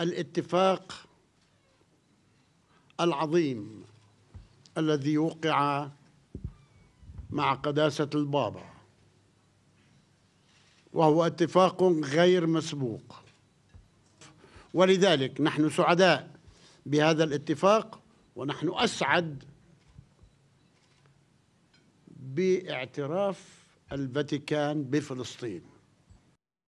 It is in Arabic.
الاتفاق العظيم الذي وقع مع قداسة البابا وهو اتفاق غير مسبوق ولذلك نحن سعداء بهذا الاتفاق ونحن أسعد باعتراف الفاتيكان بفلسطين